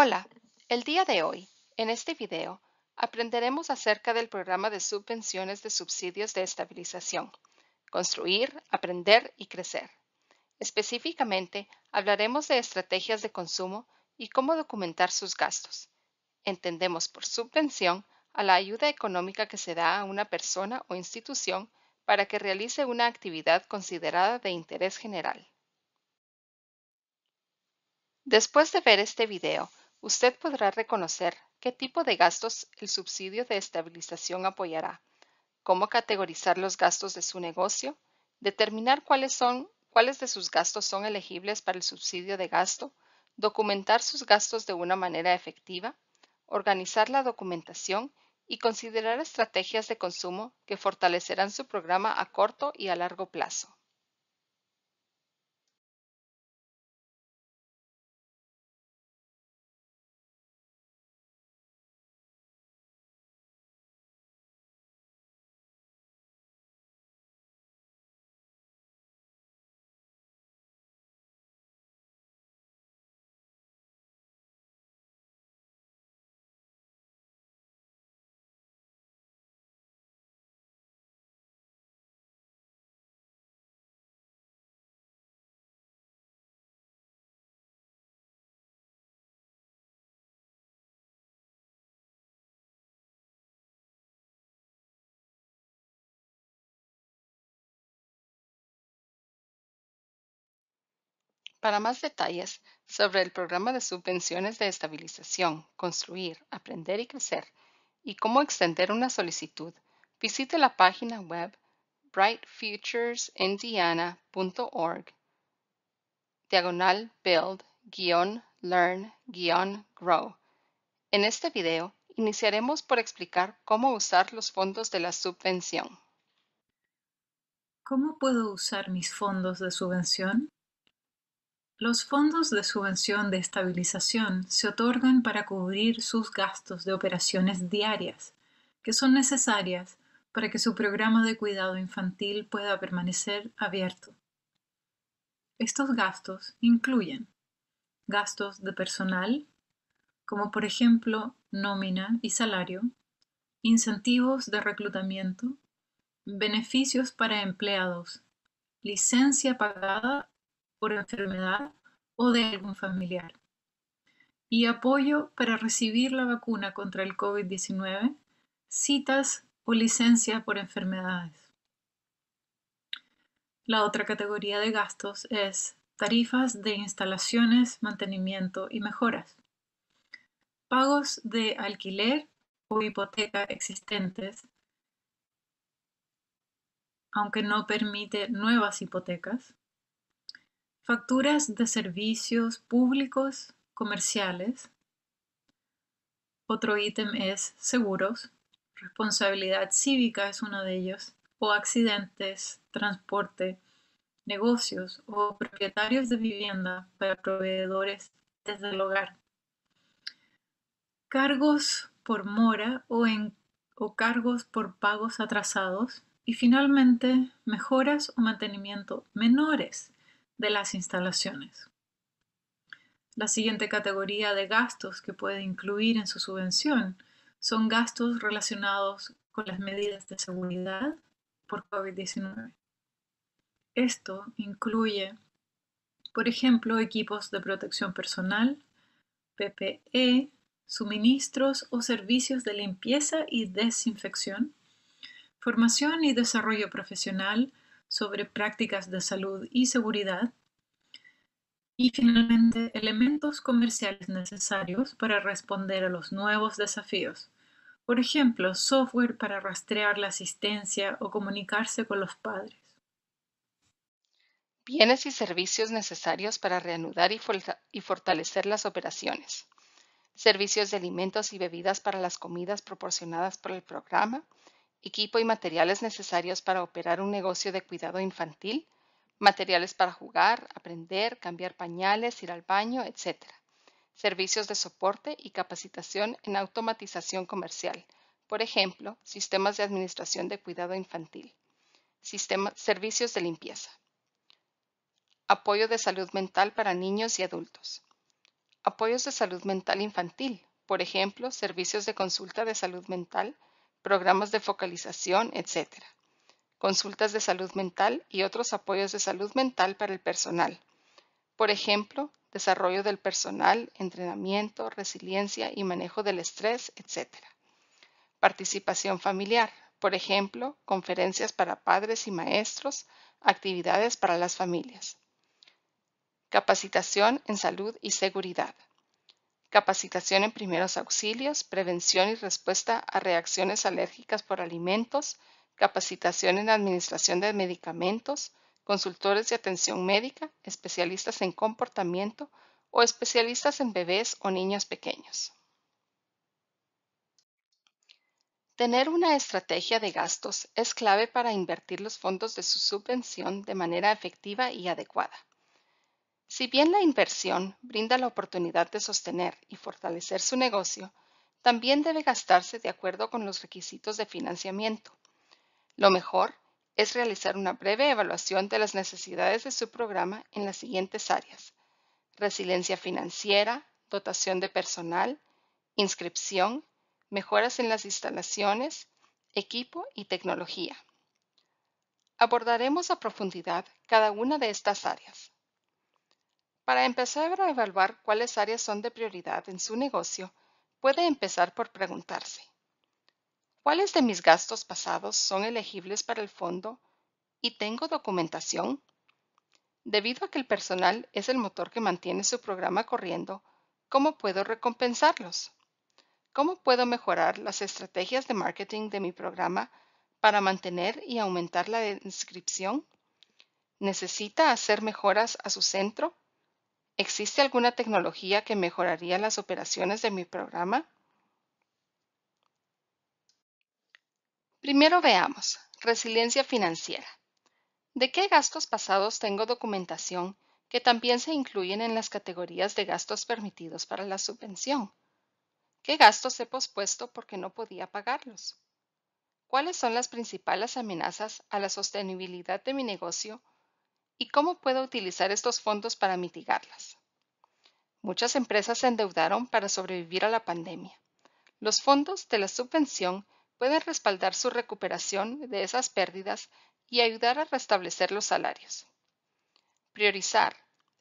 Hola, el día de hoy, en este video, aprenderemos acerca del programa de subvenciones de subsidios de estabilización, construir, aprender y crecer. Específicamente, hablaremos de estrategias de consumo y cómo documentar sus gastos. Entendemos por subvención a la ayuda económica que se da a una persona o institución para que realice una actividad considerada de interés general. Después de ver este video, Usted podrá reconocer qué tipo de gastos el subsidio de estabilización apoyará, cómo categorizar los gastos de su negocio, determinar cuáles son cuáles de sus gastos son elegibles para el subsidio de gasto, documentar sus gastos de una manera efectiva, organizar la documentación y considerar estrategias de consumo que fortalecerán su programa a corto y a largo plazo. Para más detalles sobre el programa de subvenciones de estabilización, construir, aprender y crecer y cómo extender una solicitud, visite la página web brightfuturesindiana.org diagonal build learn grow. En este video iniciaremos por explicar cómo usar los fondos de la subvención. ¿Cómo puedo usar mis fondos de subvención? Los fondos de subvención de estabilización se otorgan para cubrir sus gastos de operaciones diarias, que son necesarias para que su programa de cuidado infantil pueda permanecer abierto. Estos gastos incluyen gastos de personal, como por ejemplo nómina y salario, incentivos de reclutamiento, beneficios para empleados, licencia pagada por enfermedad o de algún familiar. Y apoyo para recibir la vacuna contra el COVID-19, citas o licencia por enfermedades. La otra categoría de gastos es tarifas de instalaciones, mantenimiento y mejoras. Pagos de alquiler o hipoteca existentes, aunque no permite nuevas hipotecas facturas de servicios públicos comerciales. Otro ítem es seguros. Responsabilidad cívica es uno de ellos. O accidentes, transporte, negocios o propietarios de vivienda para proveedores desde el hogar. Cargos por mora o, en, o cargos por pagos atrasados. Y finalmente, mejoras o mantenimiento menores de las instalaciones. La siguiente categoría de gastos que puede incluir en su subvención son gastos relacionados con las medidas de seguridad por COVID-19. Esto incluye, por ejemplo, equipos de protección personal, PPE, suministros o servicios de limpieza y desinfección, formación y desarrollo profesional, sobre prácticas de salud y seguridad. Y finalmente, elementos comerciales necesarios para responder a los nuevos desafíos. Por ejemplo, software para rastrear la asistencia o comunicarse con los padres. Bienes y servicios necesarios para reanudar y, fortalecer las operaciones servicios de alimentos y bebidas para las comidas proporcionadas por el programa equipo y materiales necesarios para operar un negocio de cuidado infantil, materiales para jugar, aprender, cambiar pañales, ir al baño, etc. Servicios de soporte y capacitación en automatización comercial, por ejemplo, sistemas de administración de cuidado infantil, servicios de limpieza, apoyo de salud mental para niños y adultos, apoyos de salud mental infantil, por ejemplo, servicios de consulta de salud mental, programas de focalización, etc. Consultas de salud mental y otros apoyos de salud mental para el personal. Por ejemplo, desarrollo del personal, entrenamiento, resiliencia y manejo del estrés, etc. Participación familiar, por ejemplo, conferencias para padres y maestros, actividades para las familias. Capacitación en salud y seguridad, capacitación en primeros auxilios, prevención y respuesta a reacciones alérgicas por alimentos, capacitación en administración de medicamentos, consultores de atención médica, especialistas en comportamiento o especialistas en bebés o niños pequeños. Tener una estrategia de gastos es clave para invertir los fondos de su subvención de manera efectiva y adecuada. Si bien la inversión brinda la oportunidad de sostener y fortalecer su negocio, también debe gastarse de acuerdo con los requisitos de financiamiento. Lo mejor es realizar una breve evaluación de las necesidades de su programa en las siguientes áreas. Resiliencia financiera, dotación de personal, inscripción, mejoras en las instalaciones, equipo y tecnología. Abordaremos a profundidad cada una de estas áreas. Para empezar a evaluar cuáles áreas son de prioridad en su negocio, puede empezar por preguntarse, ¿cuáles de mis gastos pasados son elegibles para el fondo y tengo documentación? Debido a que el personal es el motor que mantiene su programa corriendo, ¿cómo puedo recompensarlos? ¿Cómo puedo mejorar las estrategias de marketing de mi programa para mantener y aumentar la inscripción? ¿Necesita hacer mejoras a su centro ¿Existe alguna tecnología que mejoraría las operaciones de mi programa? Primero veamos, resiliencia financiera. ¿De qué gastos pasados tengo documentación que también se incluyen en las categorías de gastos permitidos para la subvención? ¿Qué gastos he pospuesto porque no podía pagarlos? ¿Cuáles son las principales amenazas a la sostenibilidad de mi negocio y cómo puedo utilizar estos fondos para mitigarlas. Muchas empresas se endeudaron para sobrevivir a la pandemia. Los fondos de la subvención pueden respaldar su recuperación de esas pérdidas y ayudar a restablecer los salarios. Priorizar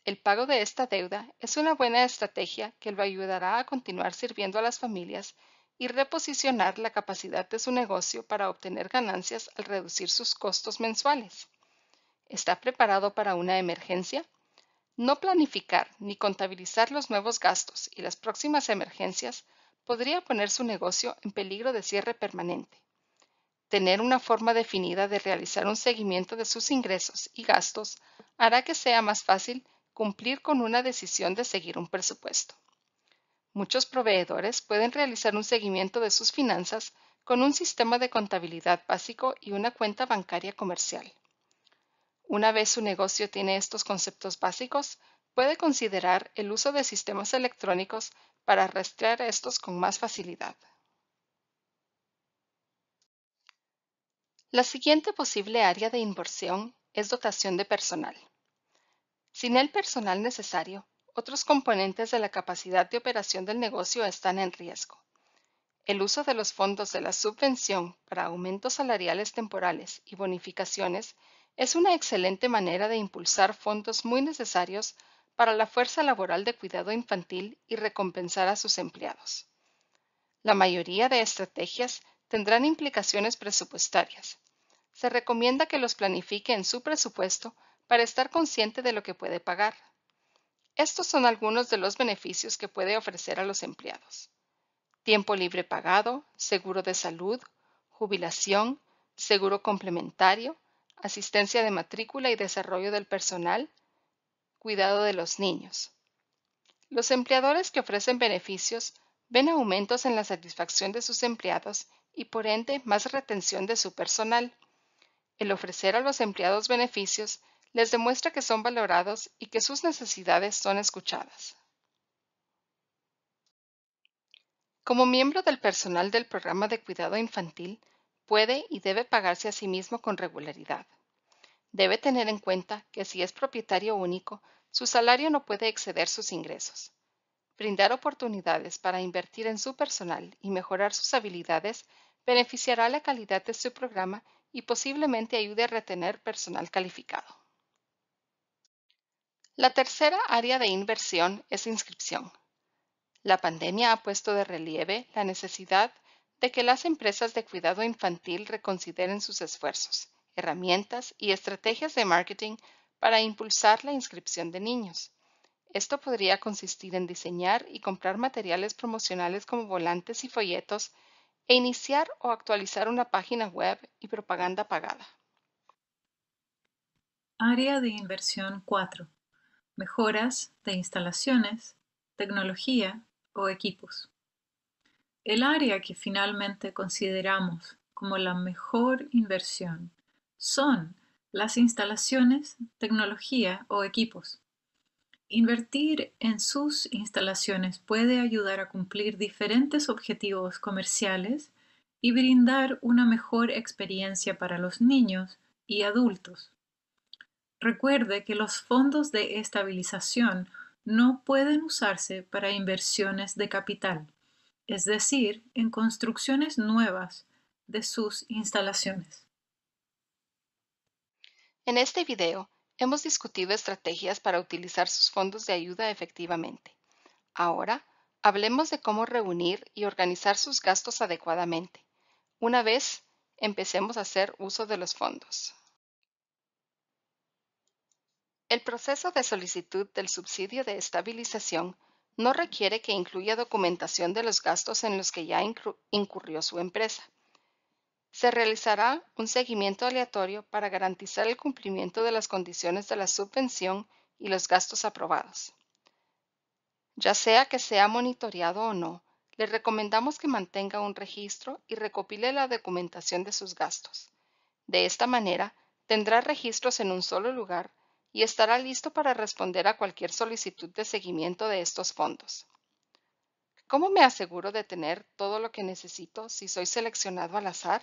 el pago de esta deuda es una buena estrategia que lo ayudará a continuar sirviendo a las familias y reposicionar la capacidad de su negocio para obtener ganancias al reducir sus costos mensuales. ¿Está preparado para una emergencia? No planificar ni contabilizar los nuevos gastos y las próximas emergencias podría poner su negocio en peligro de cierre permanente. Tener una forma definida de realizar un seguimiento de sus ingresos y gastos hará que sea más fácil cumplir con una decisión de seguir un presupuesto. Muchos proveedores pueden realizar un seguimiento de sus finanzas con un sistema de contabilidad básico y una cuenta bancaria comercial. Una vez su negocio tiene estos conceptos básicos, puede considerar el uso de sistemas electrónicos para rastrear estos con más facilidad. La siguiente posible área de inversión es dotación de personal. Sin el personal necesario, otros componentes de la capacidad de operación del negocio están en riesgo. El uso de los fondos de la subvención para aumentos salariales temporales y bonificaciones es una excelente manera de impulsar fondos muy necesarios para la fuerza laboral de cuidado infantil y recompensar a sus empleados. La mayoría de estrategias tendrán implicaciones presupuestarias. Se recomienda que los planifique en su presupuesto para estar consciente de lo que puede pagar. Estos son algunos de los beneficios que puede ofrecer a los empleados. Tiempo libre pagado, seguro de salud, jubilación, seguro complementario, asistencia de matrícula y desarrollo del personal, cuidado de los niños. Los empleadores que ofrecen beneficios ven aumentos en la satisfacción de sus empleados y por ende más retención de su personal. El ofrecer a los empleados beneficios les demuestra que son valorados y que sus necesidades son escuchadas. Como miembro del personal del programa de cuidado infantil, puede y debe pagarse a sí mismo con regularidad. Debe tener en cuenta que si es propietario único, su salario no puede exceder sus ingresos. Brindar oportunidades para invertir en su personal y mejorar sus habilidades beneficiará la calidad de su programa y posiblemente ayude a retener personal calificado. La tercera área de inversión es inscripción. La pandemia ha puesto de relieve la necesidad de que las empresas de cuidado infantil reconsideren sus esfuerzos, herramientas y estrategias de marketing para impulsar la inscripción de niños. Esto podría consistir en diseñar y comprar materiales promocionales como volantes y folletos e iniciar o actualizar una página web y propaganda pagada. Área de inversión 4. Mejoras de instalaciones, tecnología o equipos el área que finalmente consideramos como la mejor inversión son las instalaciones, tecnología o equipos. Invertir en sus instalaciones puede ayudar a cumplir diferentes objetivos comerciales y brindar una mejor experiencia para los niños y adultos. Recuerde que los fondos de estabilización no pueden usarse para inversiones de capital es decir, en construcciones nuevas de sus instalaciones. En este video hemos discutido estrategias para utilizar sus fondos de ayuda efectivamente. Ahora, hablemos de cómo reunir y organizar sus gastos adecuadamente, una vez empecemos a hacer uso de los fondos. El proceso de solicitud del subsidio de estabilización no requiere que incluya documentación de los gastos en los que ya incurrió su empresa. Se realizará un seguimiento aleatorio para garantizar el cumplimiento de las condiciones de la subvención y los gastos aprobados. Ya sea que sea monitoreado o no, le recomendamos que mantenga un registro y recopile la documentación de sus gastos. De esta manera, tendrá registros en un solo lugar y estará listo para responder a cualquier solicitud de seguimiento de estos fondos. ¿Cómo me aseguro de tener todo lo que necesito si soy seleccionado al azar?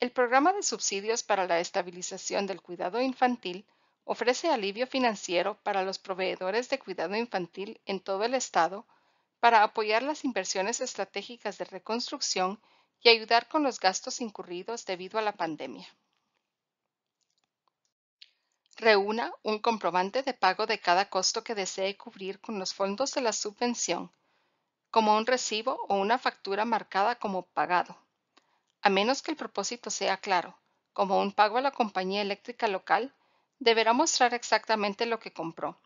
El programa de subsidios para la estabilización del cuidado infantil ofrece alivio financiero para los proveedores de cuidado infantil en todo el estado para apoyar las inversiones estratégicas de reconstrucción y ayudar con los gastos incurridos debido a la pandemia. Reúna un comprobante de pago de cada costo que desee cubrir con los fondos de la subvención, como un recibo o una factura marcada como pagado, a menos que el propósito sea claro, como un pago a la compañía eléctrica local, deberá mostrar exactamente lo que compró.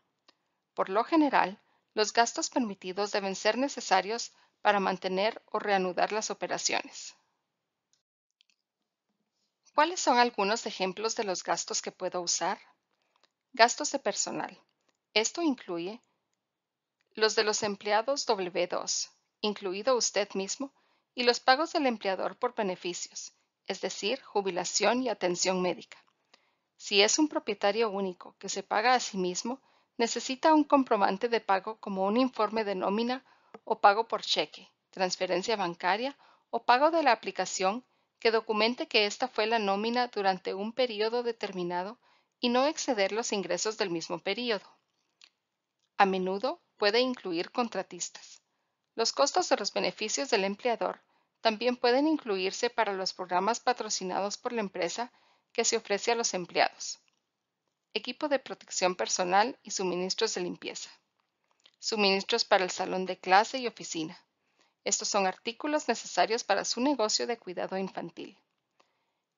Por lo general, los gastos permitidos deben ser necesarios para mantener o reanudar las operaciones. ¿Cuáles son algunos ejemplos de los gastos que puedo usar? Gastos de personal. Esto incluye los de los empleados W2, incluido usted mismo, y los pagos del empleador por beneficios, es decir, jubilación y atención médica. Si es un propietario único que se paga a sí mismo, necesita un comprobante de pago como un informe de nómina o pago por cheque, transferencia bancaria o pago de la aplicación que documente que esta fue la nómina durante un periodo determinado y no exceder los ingresos del mismo periodo. A menudo puede incluir contratistas. Los costos de los beneficios del empleador también pueden incluirse para los programas patrocinados por la empresa que se ofrece a los empleados. Equipo de protección personal y suministros de limpieza. Suministros para el salón de clase y oficina. Estos son artículos necesarios para su negocio de cuidado infantil.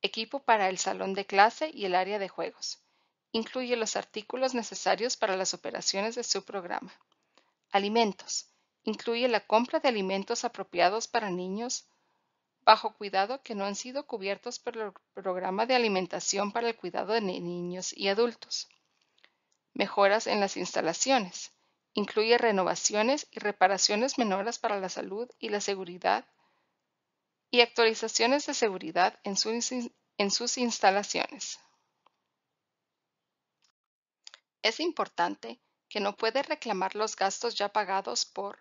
Equipo para el salón de clase y el área de juegos incluye los artículos necesarios para las operaciones de su programa. Alimentos. Incluye la compra de alimentos apropiados para niños bajo cuidado que no han sido cubiertos por el programa de alimentación para el cuidado de niños y adultos. Mejoras en las instalaciones. Incluye renovaciones y reparaciones menores para la salud y la seguridad y actualizaciones de seguridad en sus, instalaciones. Es importante que no puede reclamar los gastos ya pagados por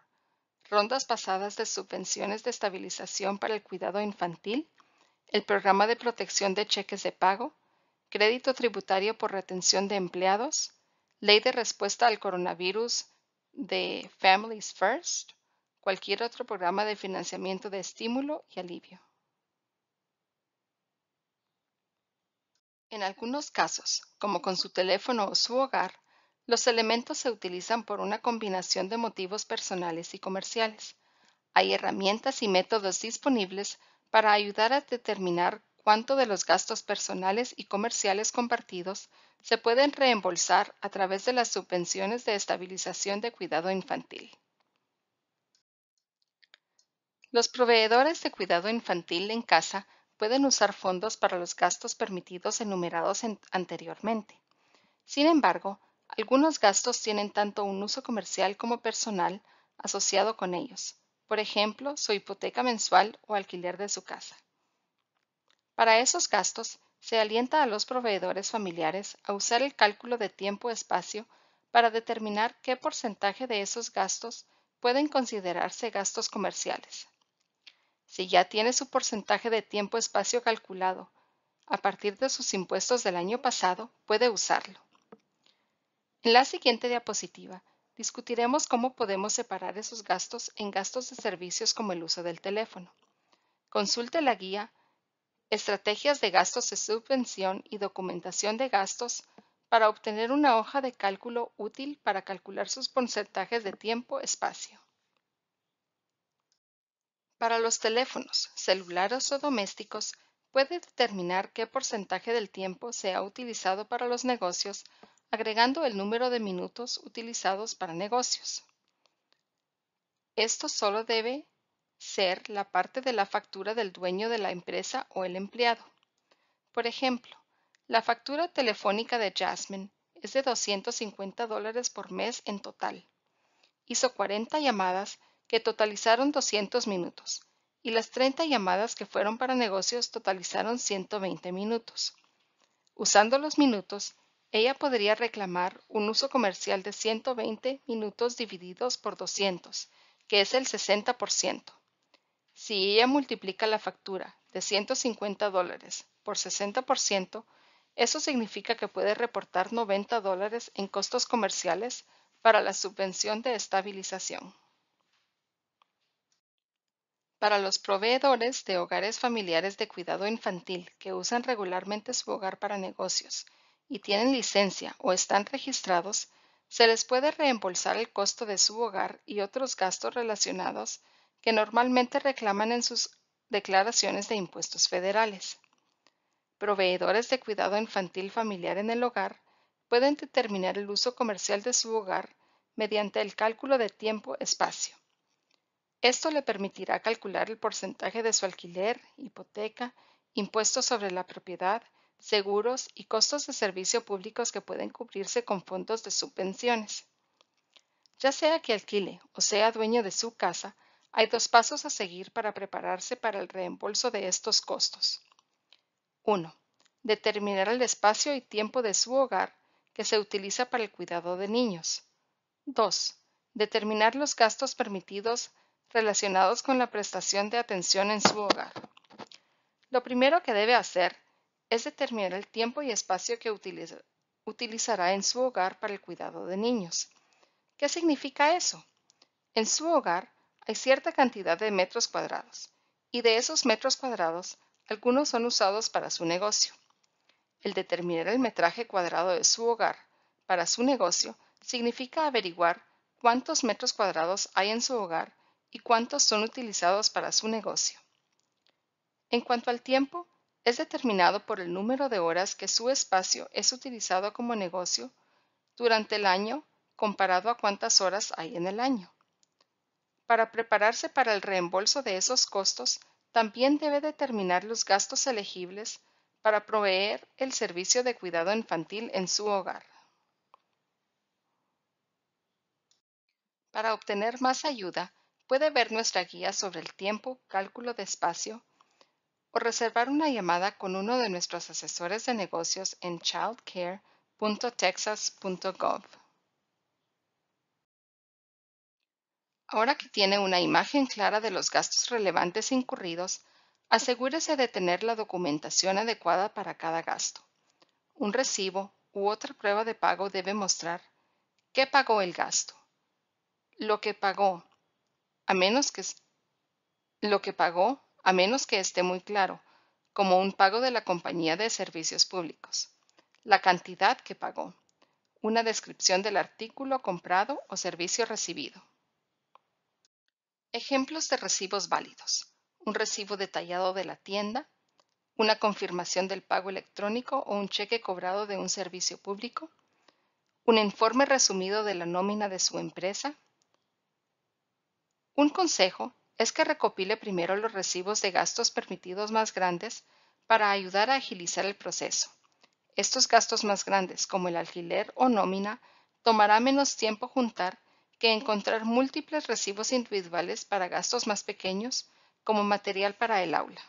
rondas pasadas de subvenciones de estabilización para el cuidado infantil, el programa de protección de cheques de pago, crédito tributario por retención de empleados, ley de respuesta al coronavirus de Families First, cualquier otro programa de financiamiento de estímulo y alivio. En algunos casos, como con su teléfono o su hogar, los elementos se utilizan por una combinación de motivos personales y comerciales. Hay herramientas y métodos disponibles para ayudar a determinar cuánto de los gastos personales y comerciales compartidos se pueden reembolsar a través de las subvenciones de estabilización de cuidado infantil. Los proveedores de cuidado infantil en casa pueden usar fondos para los gastos permitidos enumerados anteriormente. Sin embargo, algunos gastos tienen tanto un uso comercial como personal asociado con ellos, por ejemplo, su hipoteca mensual o alquiler de su casa. Para esos gastos, se alienta a los proveedores familiares a usar el cálculo de tiempo-espacio para determinar qué porcentaje de esos gastos pueden considerarse gastos comerciales si ya tiene su porcentaje de tiempo-espacio calculado, a partir de sus impuestos del año pasado, puede usarlo. En la siguiente diapositiva, discutiremos cómo podemos separar esos gastos en gastos de servicios como el uso del teléfono. Consulte la guía Estrategias de gastos de subvención y documentación de gastos para obtener una hoja de cálculo útil para calcular sus porcentajes de tiempo-espacio. Para los teléfonos, celulares o domésticos, puede determinar qué porcentaje del tiempo se ha utilizado para los negocios agregando el número de minutos utilizados para negocios. Esto solo debe ser la parte de la factura del dueño de la empresa o el empleado. Por ejemplo, la factura telefónica de Jasmine es de 250 dólares por mes en total. Hizo 40 llamadas que totalizaron 200 minutos, y las 30 llamadas que fueron para negocios totalizaron 120 minutos. Usando los minutos, ella podría reclamar un uso comercial de 120 minutos divididos por 200, que es el 60%. Si ella multiplica la factura de 150 dólares por 60%, eso significa que puede reportar 90 dólares en costos comerciales para la subvención de estabilización para los proveedores de hogares familiares de cuidado infantil que usan regularmente su hogar para negocios y tienen licencia o están registrados, se les puede reembolsar el costo de su hogar y otros gastos relacionados que normalmente reclaman en sus declaraciones de impuestos federales. Proveedores de cuidado infantil familiar en el hogar pueden determinar el uso comercial de su hogar mediante el cálculo de tiempo-espacio esto le permitirá calcular el porcentaje de su alquiler, hipoteca, impuestos sobre la propiedad, seguros y costos de servicio públicos que pueden cubrirse con fondos de subvenciones. Ya sea que alquile o sea dueño de su casa, hay dos pasos a seguir para prepararse para el reembolso de estos costos. 1. Determinar el espacio y tiempo de su hogar que se utiliza para el cuidado de niños. 2. Determinar los gastos permitidos relacionados con la prestación de atención en su hogar. Lo primero que debe hacer es determinar el tiempo y espacio que utilizará en su hogar para el cuidado de niños. ¿Qué significa eso? En su hogar hay cierta cantidad de metros cuadrados y de esos metros cuadrados algunos son usados para su negocio. El determinar el metraje cuadrado de su hogar para su negocio significa averiguar cuántos metros cuadrados hay en su hogar y cuántos son utilizados para su negocio. En cuanto al tiempo, es determinado por el número de horas que su espacio es utilizado como negocio durante el año comparado a cuántas horas hay en el año. Para prepararse para el reembolso de esos costos, también debe determinar los gastos elegibles para proveer el servicio de cuidado infantil en su hogar. Para obtener más ayuda, Puede ver nuestra guía sobre el tiempo, cálculo de espacio o reservar una llamada con uno de nuestros asesores de negocios en childcare.texas.gov. Ahora que tiene una imagen clara de los gastos relevantes incurridos, asegúrese de tener la documentación adecuada para cada gasto. Un recibo u otra prueba de pago debe mostrar qué pagó el gasto, lo que pagó a menos que lo que pagó, a menos que esté muy claro, como un pago de la compañía de servicios públicos, la cantidad que pagó, una descripción del artículo comprado o servicio recibido. Ejemplos de recibos válidos. Un recibo detallado de la tienda, una confirmación del pago electrónico o un cheque cobrado de un servicio público, un informe resumido de la nómina de su empresa, un consejo es que recopile primero los recibos de gastos permitidos más grandes para ayudar a agilizar el proceso. Estos gastos más grandes, como el alquiler o nómina, tomará menos tiempo juntar que encontrar múltiples recibos individuales para gastos más pequeños como material para el aula.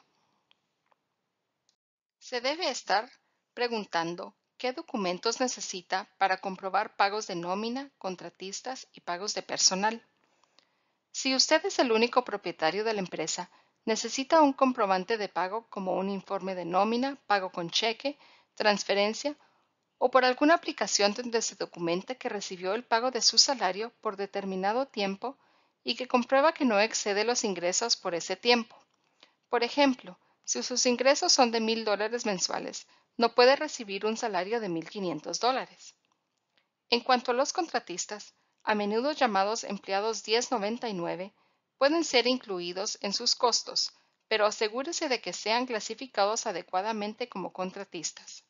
Se debe estar preguntando qué documentos necesita para comprobar pagos de nómina, contratistas y pagos de personal. Si usted es el único propietario de la empresa, necesita un comprobante de pago como un informe de nómina, pago con cheque, transferencia o por alguna aplicación donde se documente que recibió el pago de su salario por determinado tiempo y que comprueba que no excede los ingresos por ese tiempo. Por ejemplo, si sus ingresos son de mil dólares mensuales, no puede recibir un salario de mil quinientos dólares. En cuanto a los contratistas, a menudo llamados empleados 1099, pueden ser incluidos en sus costos, pero asegúrese de que sean clasificados adecuadamente como contratistas.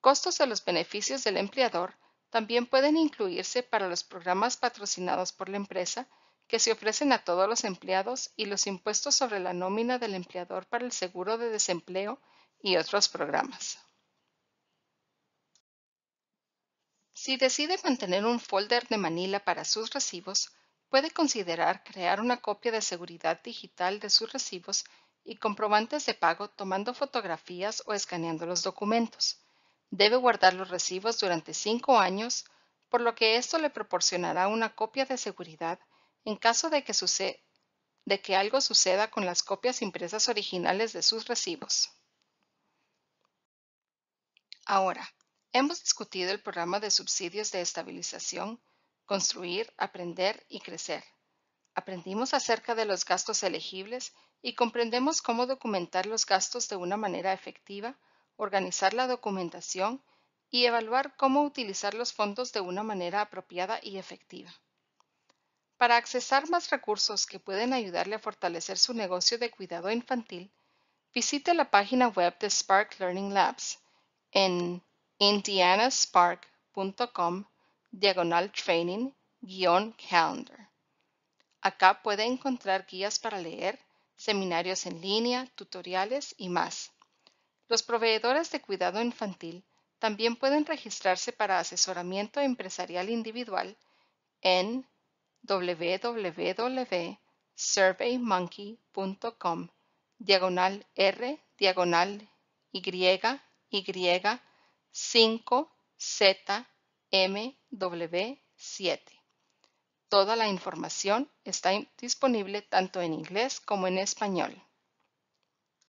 Costos de los beneficios del empleador también pueden incluirse para los programas patrocinados por la empresa que se ofrecen a todos los empleados y los impuestos sobre la nómina del empleador para el seguro de desempleo y otros programas. Si decide mantener un folder de Manila para sus recibos, puede considerar crear una copia de seguridad digital de sus recibos y comprobantes de pago tomando fotografías o escaneando los documentos. Debe guardar los recibos durante cinco años, por lo que esto le proporcionará una copia de seguridad en caso de que, de que algo suceda con las copias impresas originales de sus recibos. Ahora, Hemos discutido el programa de subsidios de estabilización, construir, aprender y crecer. Aprendimos acerca de los gastos elegibles y comprendemos cómo documentar los gastos de una manera efectiva, organizar la documentación y evaluar cómo utilizar los fondos de una manera apropiada y efectiva. Para accesar más recursos que pueden ayudarle a fortalecer su negocio de cuidado infantil, visite la página web de Spark Learning Labs en indianaspark.com diagonal training calendar. Acá puede encontrar guías para leer, seminarios en línea, tutoriales y más. Los proveedores de cuidado infantil también pueden registrarse para asesoramiento empresarial individual en www.surveymonkey.com diagonal R diagonal Y Y 5ZMW7. Toda la información está disponible tanto en inglés como en español.